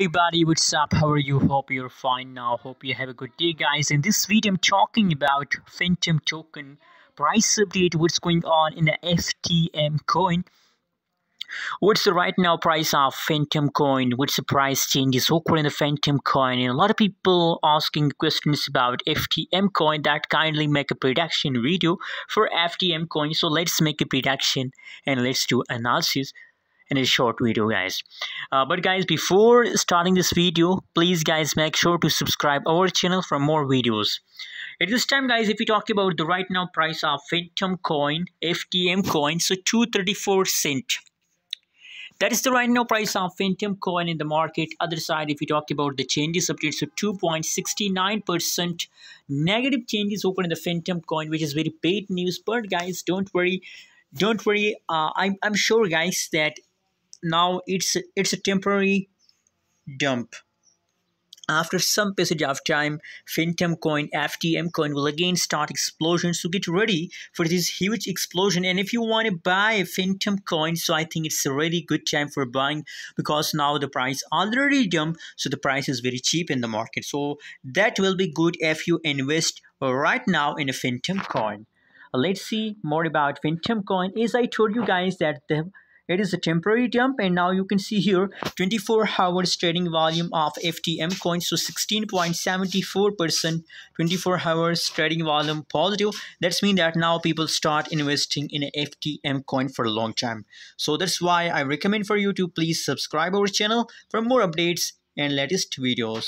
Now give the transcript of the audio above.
Hey buddy, what's up? How are you? Hope you're fine now. Hope you have a good day, guys. In this video, I'm talking about Phantom token price update. What's going on in the FTM coin? What's the right now price of Phantom coin? What's the price changes occurring in the Phantom coin? And a lot of people asking questions about FTM coin that kindly make a prediction video for FTM coin. So let's make a prediction and let's do analysis in a short video guys uh, but guys before starting this video please guys make sure to subscribe our channel for more videos at this time guys if we talk about the right now price of phantom coin ftm coin so 234 cent that is the right now price of Phantom coin in the market. Other side, if we talk about the changes update, so 2.69% negative changes open in the Phantom coin, which is very bad news. But guys, don't worry. Don't worry. Uh, I'm, I'm sure, guys, that now it's it's a temporary dump after some passage of time, Phantom coin, FTM coin will again start explosions. So get ready for this huge explosion. And if you want to buy a Phantom coin, so I think it's a really good time for buying because now the price already jumped. So the price is very cheap in the market. So that will be good if you invest right now in a Phantom coin. Let's see more about Phantom coin. As I told you guys that the it is a temporary dump and now you can see here 24 hours trading volume of ftm coins so 16.74 percent 24 hours trading volume positive that's mean that now people start investing in a ftm coin for a long time so that's why i recommend for you to please subscribe our channel for more updates and latest videos